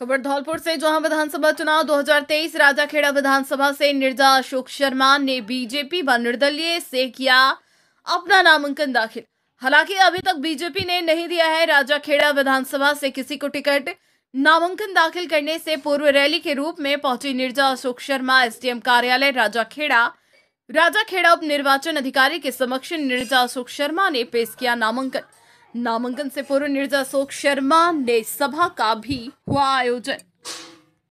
खबर धौलपुर से जहां विधानसभा चुनाव 2023 राजाखेड़ा विधानसभा से निर्जा अशोक शर्मा ने बीजेपी व निर्दलीय से किया अपना नामांकन दाखिल हालांकि अभी तक बीजेपी ने नहीं दिया है राजाखेड़ा विधानसभा से किसी को टिकट नामांकन दाखिल करने से पूर्व रैली के रूप में पहुंची निर्जा अशोक शर्मा एस कार्यालय राजाखेड़ा राजाखेड़ा उप निर्वाचन अधिकारी के समक्ष निर्जा अशोक शर्मा ने पेश किया नामांकन नामांकन से पूर्व निर्जा अशोक शर्मा ने सभा का भी हुआ आयोजन